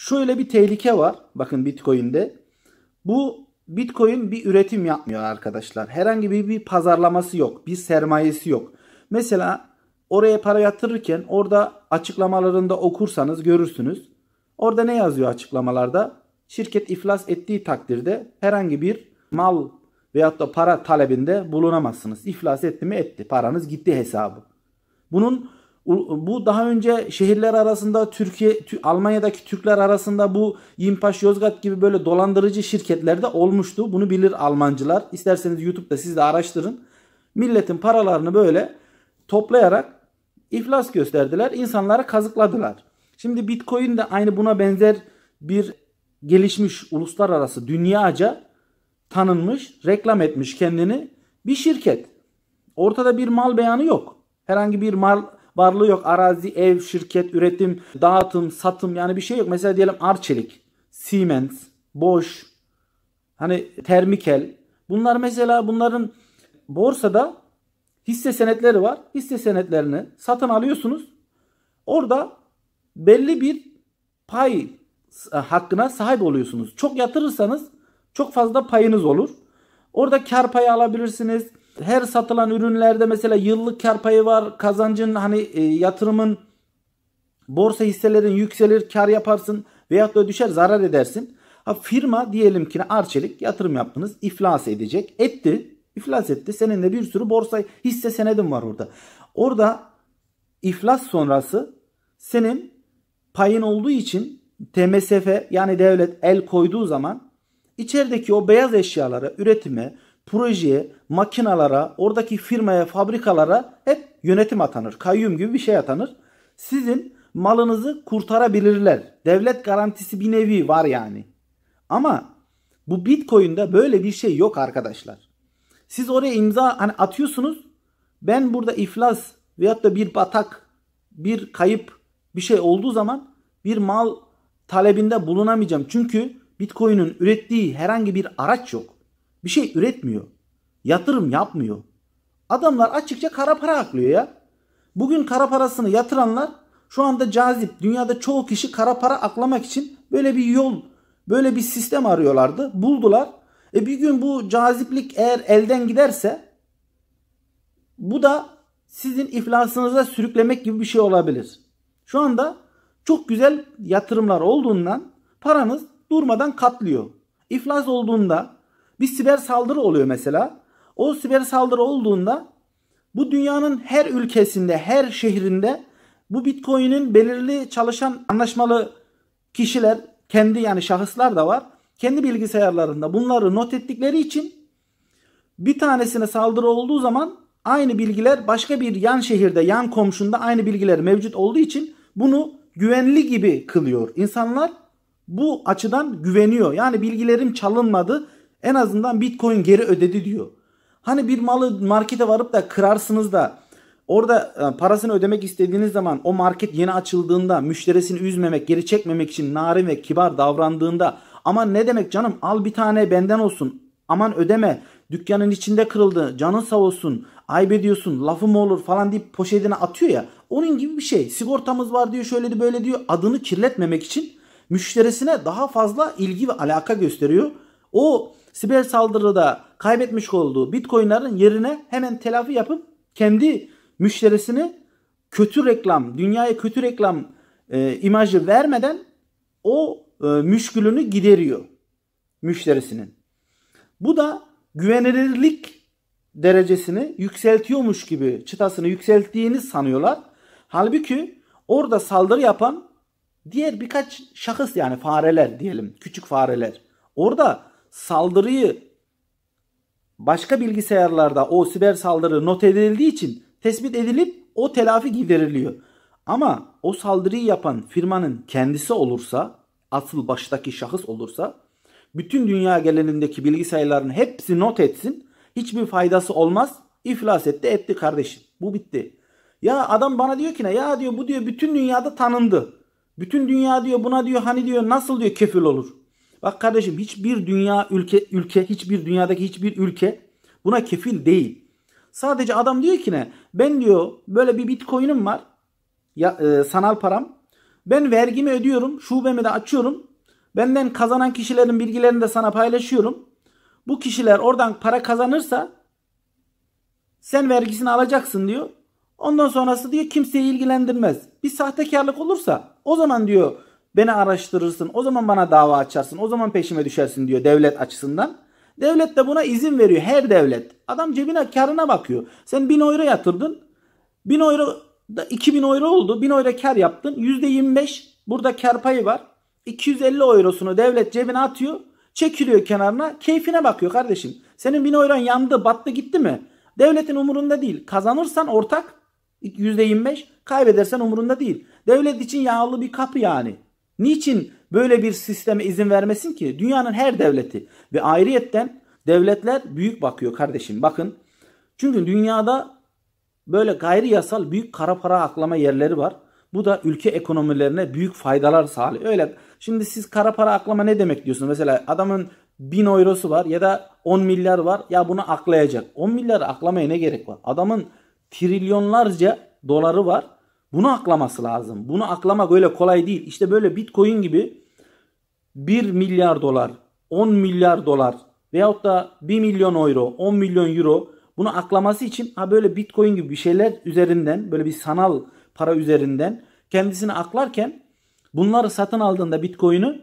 Şöyle bir tehlike var. Bakın Bitcoin'de. Bu Bitcoin bir üretim yapmıyor arkadaşlar. Herhangi bir, bir pazarlaması yok. Bir sermayesi yok. Mesela oraya para yatırırken orada açıklamalarında okursanız görürsünüz. Orada ne yazıyor açıklamalarda? Şirket iflas ettiği takdirde herhangi bir mal veyahut da para talebinde bulunamazsınız. İflas etti mi etti. Paranız gitti hesabı. Bunun bu daha önce şehirler arasında Türkiye Almanya'daki Türkler arasında bu Yimpaş Yozgat gibi böyle dolandırıcı şirketlerde olmuştu. Bunu bilir Almancılar. İsterseniz YouTube'da siz de araştırın. Milletin paralarını böyle toplayarak iflas gösterdiler. İnsanları kazıkladılar. Şimdi Bitcoin de aynı buna benzer bir gelişmiş uluslararası dünyaca tanınmış, reklam etmiş kendini bir şirket. Ortada bir mal beyanı yok. Herhangi bir mal varlığı yok. Arazi, ev, şirket, üretim, dağıtım, satım yani bir şey yok. Mesela diyelim Arçelik, Siemens, Bosch, hani Termikel. Bunlar mesela bunların borsada hisse senetleri var. Hisse senetlerini satın alıyorsunuz. Orada belli bir pay hakkına sahip oluyorsunuz. Çok yatırırsanız çok fazla payınız olur. Orada kar payı alabilirsiniz her satılan ürünlerde mesela yıllık kar payı var. Kazancın hani e, yatırımın borsa hisselerin yükselir kar yaparsın veyahut da düşer zarar edersin. Ha, firma diyelim ki Arçelik yatırım yaptınız iflas edecek etti iflas etti. Senin de bir sürü borsa hisse senedin var orada. Orada iflas sonrası senin payın olduğu için TMSF yani devlet el koyduğu zaman içerideki o beyaz eşyalara, üretimi projeye, makinalara, oradaki firmaya, fabrikalara hep yönetim atanır. Kayyum gibi bir şey atanır. Sizin malınızı kurtarabilirler. Devlet garantisi bir nevi var yani. Ama bu Bitcoin'de böyle bir şey yok arkadaşlar. Siz oraya imza hani atıyorsunuz. Ben burada iflas veyahut da bir batak, bir kayıp bir şey olduğu zaman bir mal talebinde bulunamayacağım. Çünkü Bitcoin'in ürettiği herhangi bir araç yok. Bir şey üretmiyor. Yatırım yapmıyor. Adamlar açıkça kara para aklıyor ya. Bugün kara parasını yatıranlar şu anda cazip. Dünyada çoğu kişi kara para aklamak için böyle bir yol, böyle bir sistem arıyorlardı. Buldular. E bir gün bu caziplik eğer elden giderse bu da sizin iflasınıza sürüklemek gibi bir şey olabilir. Şu anda çok güzel yatırımlar olduğundan paranız durmadan katlıyor. İflas olduğunda bir siber saldırı oluyor mesela. O siber saldırı olduğunda bu dünyanın her ülkesinde, her şehrinde bu Bitcoin'in belirli çalışan anlaşmalı kişiler, kendi yani şahıslar da var. Kendi bilgisayarlarında bunları not ettikleri için bir tanesine saldırı olduğu zaman aynı bilgiler başka bir yan şehirde, yan komşunda aynı bilgiler mevcut olduğu için bunu güvenli gibi kılıyor. İnsanlar bu açıdan güveniyor. Yani bilgilerim çalınmadı. En azından Bitcoin geri ödedi diyor. Hani bir malı markete varıp da kırarsınız da orada e, parasını ödemek istediğiniz zaman o market yeni açıldığında müşterisini üzmemek, geri çekmemek için narin ve kibar davrandığında ama ne demek canım al bir tane benden olsun aman ödeme dükkanın içinde kırıldı canın sağ olsun ayıp ediyorsun lafım olur falan deyip poşetine atıyor ya onun gibi bir şey sigortamız var diyor şöyle de böyle diyor adını kirletmemek için müşterisine daha fazla ilgi ve alaka gösteriyor. O siber saldırıda kaybetmiş olduğu bitcoinların yerine hemen telafi yapıp kendi müşterisini kötü reklam, dünyaya kötü reklam e, imajı vermeden o e, müşkülünü gideriyor müşterisinin. Bu da güvenilirlik derecesini yükseltiyormuş gibi çıtasını yükselttiğini sanıyorlar. Halbuki orada saldırı yapan diğer birkaç şahıs yani fareler diyelim küçük fareler. Orada saldırıyı başka bilgisayarlarda o siber saldırı not edildiği için tespit edilip o telafi gideriliyor. Ama o saldırıyı yapan firmanın kendisi olursa, asıl baştaki şahıs olursa, bütün dünya gelenindeki bilgisayarların hepsi not etsin. Hiçbir faydası olmaz. iflas etti etti kardeşim. Bu bitti. Ya adam bana diyor ki ne? Ya diyor bu diyor bütün dünyada tanındı. Bütün dünya diyor buna diyor hani diyor nasıl diyor kefil olur. Bak kardeşim hiçbir dünya ülke ülke hiçbir dünyadaki hiçbir ülke buna kefil değil. Sadece adam diyor ki ne? Ben diyor böyle bir bitcoin'im var. Ya, e, sanal param. Ben vergimi ödüyorum. Şubemi de açıyorum. Benden kazanan kişilerin bilgilerini de sana paylaşıyorum. Bu kişiler oradan para kazanırsa sen vergisini alacaksın diyor. Ondan sonrası diyor kimseyi ilgilendirmez. Bir sahtekarlık olursa o zaman diyor Beni araştırırsın. O zaman bana dava açarsın. O zaman peşime düşersin diyor devlet açısından. Devlet de buna izin veriyor. Her devlet. Adam cebine karına bakıyor. Sen 1000 euro yatırdın. 1000 euro da 2000 euro oldu. 1000 euro kar yaptın. %25 burada kar payı var. 250 eurosunu devlet cebine atıyor. Çekiliyor kenarına. Keyfine bakıyor kardeşim. Senin 1000 euron yandı, battı gitti mi? Devletin umurunda değil. Kazanırsan ortak %25, kaybedersen umurunda değil. Devlet için yağlı bir kapı yani. Niçin böyle bir sisteme izin vermesin ki? Dünyanın her devleti ve ayrıyetten devletler büyük bakıyor kardeşim. Bakın çünkü dünyada böyle gayri yasal büyük kara para aklama yerleri var. Bu da ülke ekonomilerine büyük faydalar sağlıyor. Öyle şimdi siz kara para aklama ne demek diyorsunuz? Mesela adamın 1000 eurosu var ya da 10 milyar var. Ya bunu aklayacak. 10 milyar aklamaya ne gerek var? Adamın trilyonlarca doları var bunu aklaması lazım. Bunu aklamak öyle kolay değil. İşte böyle Bitcoin gibi 1 milyar dolar, 10 milyar dolar veyahut da 1 milyon euro, 10 milyon euro bunu aklaması için ha böyle Bitcoin gibi bir şeyler üzerinden böyle bir sanal para üzerinden kendisini aklarken bunları satın aldığında Bitcoin'i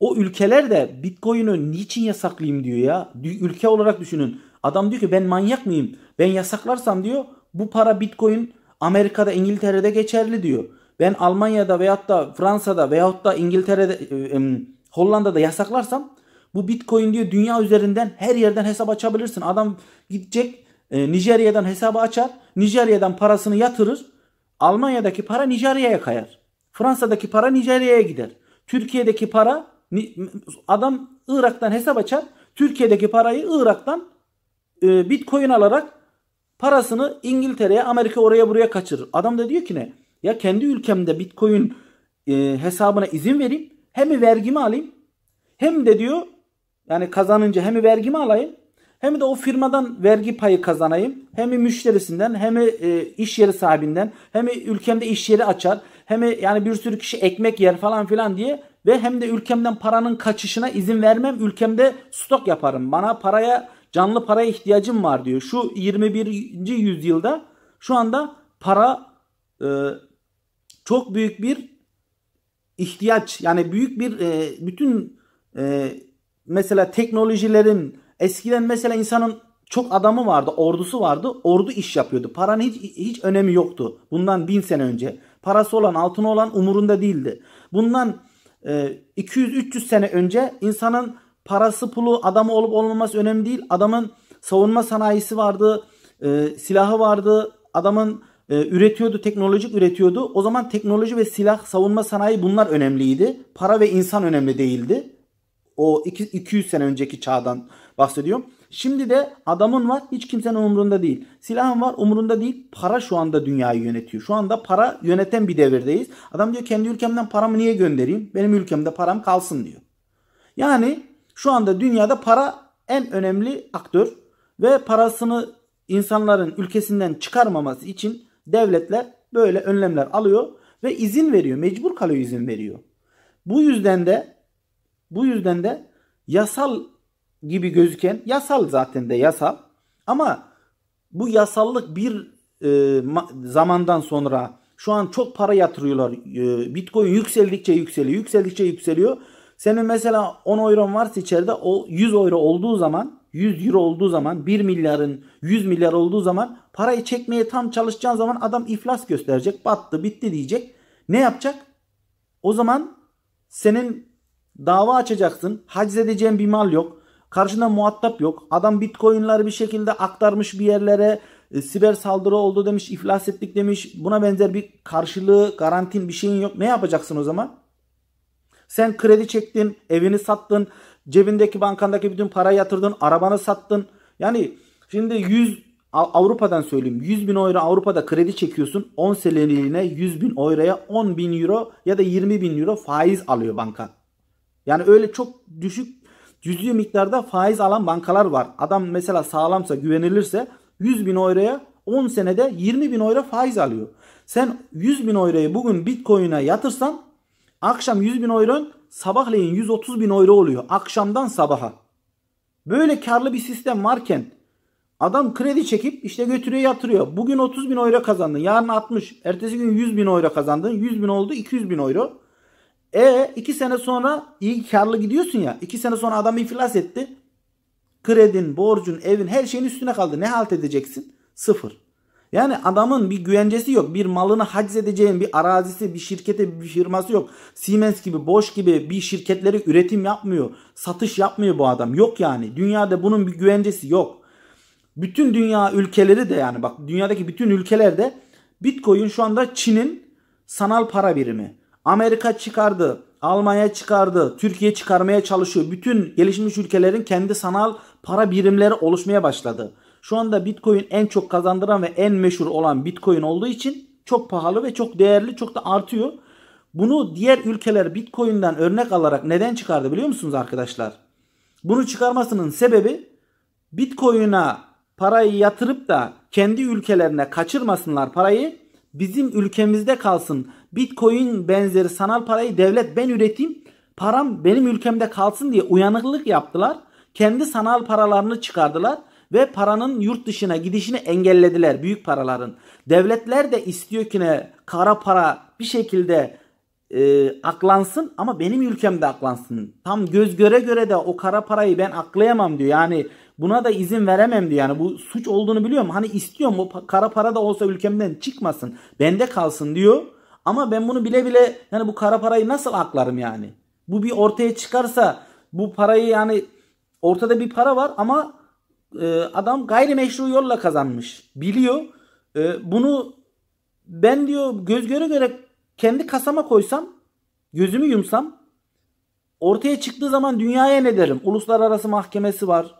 o ülkeler de Bitcoin'i niçin yasaklayayım diyor ya. Ülke olarak düşünün. Adam diyor ki ben manyak mıyım? Ben yasaklarsam diyor bu para Bitcoin Amerika'da İngiltere'de geçerli diyor. Ben Almanya'da veyahut da Fransa'da veyahut da İngiltere'de e, Hollanda'da yasaklarsam bu Bitcoin diyor dünya üzerinden her yerden hesap açabilirsin. Adam gidecek e, Nijerya'dan hesabı açar. Nijerya'dan parasını yatırır. Almanya'daki para Nijerya'ya kayar. Fransa'daki para Nijerya'ya gider. Türkiye'deki para adam Irak'tan hesap açar. Türkiye'deki parayı Irak'tan e, Bitcoin alarak Parasını İngiltere'ye, Amerika oraya buraya kaçırır. Adam da diyor ki ne? Ya kendi ülkemde Bitcoin e, hesabına izin vereyim. Hem vergimi alayım. Hem de diyor yani kazanınca hem vergimi alayım. Hem de o firmadan vergi payı kazanayım. Hem müşterisinden hem e, iş yeri sahibinden hem ülkemde iş yeri açar. Hem yani bir sürü kişi ekmek yer falan filan diye ve hem de ülkemden paranın kaçışına izin vermem. Ülkemde stok yaparım. Bana paraya Canlı paraya ihtiyacım var diyor. Şu 21. yüzyılda şu anda para e, çok büyük bir ihtiyaç. Yani büyük bir e, bütün e, mesela teknolojilerin eskiden mesela insanın çok adamı vardı, ordusu vardı. Ordu iş yapıyordu. Paranın hiç, hiç önemi yoktu. Bundan bin sene önce. Parası olan, altını olan umurunda değildi. Bundan e, 200-300 sene önce insanın Parası pulu adam olup olmaması önemli değil. Adamın savunma sanayisi vardı. E, silahı vardı. Adamın e, üretiyordu. Teknolojik üretiyordu. O zaman teknoloji ve silah savunma sanayi bunlar önemliydi. Para ve insan önemli değildi. O 200 sene önceki çağdan bahsediyorum. Şimdi de adamın var hiç kimsenin umurunda değil. Silahın var umurunda değil. Para şu anda dünyayı yönetiyor. Şu anda para yöneten bir devirdeyiz. Adam diyor kendi ülkemden paramı niye göndereyim? Benim ülkemde param kalsın diyor. Yani şu anda dünyada para en önemli aktör ve parasını insanların ülkesinden çıkarmaması için devletler böyle önlemler alıyor ve izin veriyor. Mecbur kalıyor izin veriyor. Bu yüzden de bu yüzden de yasal gibi gözüken yasal zaten de yasal ama bu yasallık bir e, zamandan sonra şu an çok para yatırıyorlar. E, Bitcoin yükseldikçe yükseliyor, yükseldikçe yükseliyor. Senin mesela 10 euron varsa içeride o 100 euro olduğu zaman 100 euro olduğu zaman 1 milyarın 100 milyar olduğu zaman parayı çekmeye tam çalışacağın zaman adam iflas gösterecek. Battı bitti diyecek. Ne yapacak? O zaman senin dava açacaksın. Haciz edeceğin bir mal yok. Karşında muhatap yok. Adam bitcoinları bir şekilde aktarmış bir yerlere. E, siber saldırı oldu demiş. iflas ettik demiş. Buna benzer bir karşılığı, garantin bir şeyin yok. Ne yapacaksın o zaman? Sen kredi çektin, evini sattın, cebindeki bankandaki bütün parayı yatırdın, arabanı sattın. Yani şimdi 100 Avrupa'dan söyleyeyim 100 bin euro Avrupa'da kredi çekiyorsun 10 seneliğine 100 bin euroya 10 bin euro ya da 20 bin euro faiz alıyor banka. Yani öyle çok düşük cüzi miktarda faiz alan bankalar var. Adam mesela sağlamsa güvenilirse 100 bin euroya 10 senede 20 bin euro faiz alıyor. Sen 100 bin euroyu bugün bitcoin'e yatırsan Akşam 100 bin euron sabahleyin 130 bin euro oluyor. Akşamdan sabaha. Böyle karlı bir sistem varken adam kredi çekip işte götürüyor yatırıyor. Bugün 30 bin euro kazandın. Yarın 60. Ertesi gün 100 bin euro kazandın. 100 bin oldu 200 bin euro. E iki sene sonra iyi karlı gidiyorsun ya. iki sene sonra adam iflas etti. Kredin, borcun, evin her şeyin üstüne kaldı. Ne halt edeceksin? Sıfır. Yani adamın bir güvencesi yok. Bir malını haciz edeceğin bir arazisi, bir şirkete, bir firması yok. Siemens gibi, Bosch gibi bir şirketleri üretim yapmıyor. Satış yapmıyor bu adam. Yok yani. Dünyada bunun bir güvencesi yok. Bütün dünya ülkeleri de yani bak dünyadaki bütün ülkelerde Bitcoin şu anda Çin'in sanal para birimi. Amerika çıkardı, Almanya çıkardı, Türkiye çıkarmaya çalışıyor. Bütün gelişmiş ülkelerin kendi sanal para birimleri oluşmaya başladı. Şu anda Bitcoin en çok kazandıran ve en meşhur olan Bitcoin olduğu için çok pahalı ve çok değerli, çok da artıyor. Bunu diğer ülkeler Bitcoin'den örnek alarak neden çıkardı biliyor musunuz arkadaşlar? Bunu çıkarmasının sebebi Bitcoin'a parayı yatırıp da kendi ülkelerine kaçırmasınlar parayı. Bizim ülkemizde kalsın. Bitcoin benzeri sanal parayı devlet ben üreteyim. Param benim ülkemde kalsın diye uyanıklık yaptılar. Kendi sanal paralarını çıkardılar ve paranın yurt dışına gidişini engellediler büyük paraların. Devletler de istiyor ki ne kara para bir şekilde e, aklansın ama benim ülkemde aklansın. Tam göz göre göre de o kara parayı ben aklayamam diyor. Yani buna da izin veremem diyor. Yani bu suç olduğunu biliyorum. Hani istiyorum o kara para da olsa ülkemden çıkmasın. Bende kalsın diyor. Ama ben bunu bile bile yani bu kara parayı nasıl aklarım yani? Bu bir ortaya çıkarsa bu parayı yani ortada bir para var ama e, adam gayrimeşru yolla kazanmış. Biliyor. E, bunu ben diyor göz göre göre kendi kasama koysam, gözümü yumsam ortaya çıktığı zaman dünyaya ne derim? Uluslararası mahkemesi var.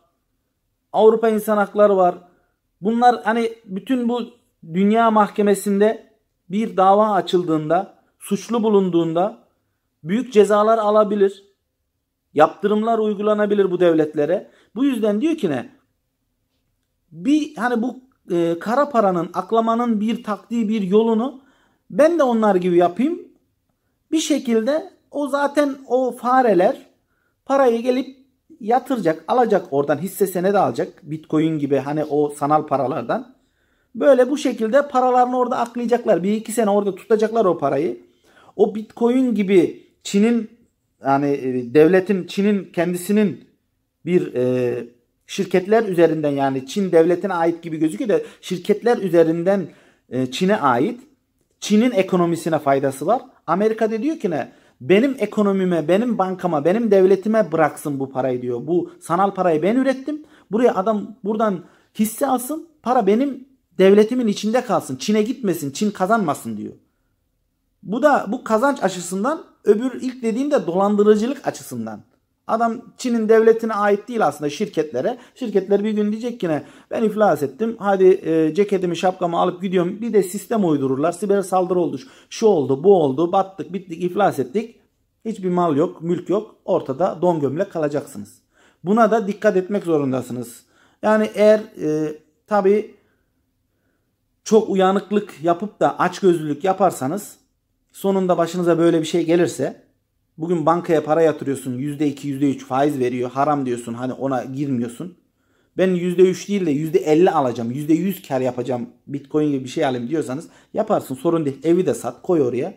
Avrupa İnsan Hakları var. Bunlar hani bütün bu dünya mahkemesinde bir dava açıldığında, suçlu bulunduğunda büyük cezalar alabilir. Yaptırımlar uygulanabilir bu devletlere. Bu yüzden diyor ki ne? bir hani bu e, kara paranın aklamanın bir taktiği bir yolunu ben de onlar gibi yapayım. Bir şekilde o zaten o fareler parayı gelip yatıracak, alacak oradan hisse senedi alacak. Bitcoin gibi hani o sanal paralardan. Böyle bu şekilde paralarını orada aklayacaklar. Bir iki sene orada tutacaklar o parayı. O Bitcoin gibi Çin'in yani e, devletin Çin'in kendisinin bir e, şirketler üzerinden yani Çin devletine ait gibi gözüküyor da şirketler üzerinden e, Çin'e ait. Çin'in ekonomisine faydası var. Amerika da diyor ki ne? Benim ekonomime, benim bankama, benim devletime bıraksın bu parayı diyor. Bu sanal parayı ben ürettim. Buraya adam buradan hisse alsın. Para benim devletimin içinde kalsın. Çin'e gitmesin. Çin kazanmasın diyor. Bu da bu kazanç açısından öbür ilk dediğim de dolandırıcılık açısından. Adam Çin'in devletine ait değil aslında şirketlere. Şirketler bir gün diyecek ki ne? Ben iflas ettim. Hadi e, ceketimi şapkamı alıp gidiyorum. Bir de sistem uydururlar. Siber saldırı oldu. Şu oldu bu oldu. Battık bittik iflas ettik. Hiçbir mal yok mülk yok. Ortada don gömlek kalacaksınız. Buna da dikkat etmek zorundasınız. Yani eğer e, tabi çok uyanıklık yapıp da açgözlülük yaparsanız sonunda başınıza böyle bir şey gelirse Bugün bankaya para yatırıyorsun %2 %3 faiz veriyor haram diyorsun hani ona girmiyorsun. Ben %3 değil de %50 alacağım %100 kar yapacağım bitcoin gibi bir şey alayım diyorsanız yaparsın sorun değil. Evi de sat koy oraya.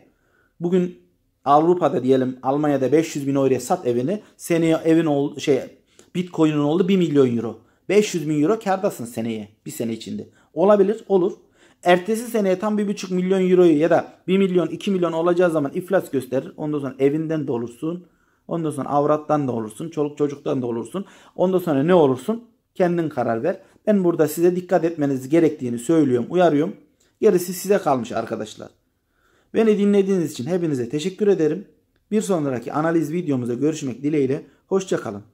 Bugün Avrupa'da diyelim Almanya'da 500 bin euroya sat evini. Seneye evin oldu şey bitcoin'in oldu 1 milyon euro. 500 bin euro kardasın seneye bir sene içinde. Olabilir olur ertesi seneye tam 1,5 milyon euroyu ya da 1 milyon 2 milyon olacağı zaman iflas gösterir. Ondan sonra evinden de olursun. Ondan sonra avrattan da olursun. Çoluk çocuktan da olursun. Ondan sonra ne olursun? Kendin karar ver. Ben burada size dikkat etmeniz gerektiğini söylüyorum, uyarıyorum. Gerisi size kalmış arkadaşlar. Beni dinlediğiniz için hepinize teşekkür ederim. Bir sonraki analiz videomuzda görüşmek dileğiyle. Hoşçakalın.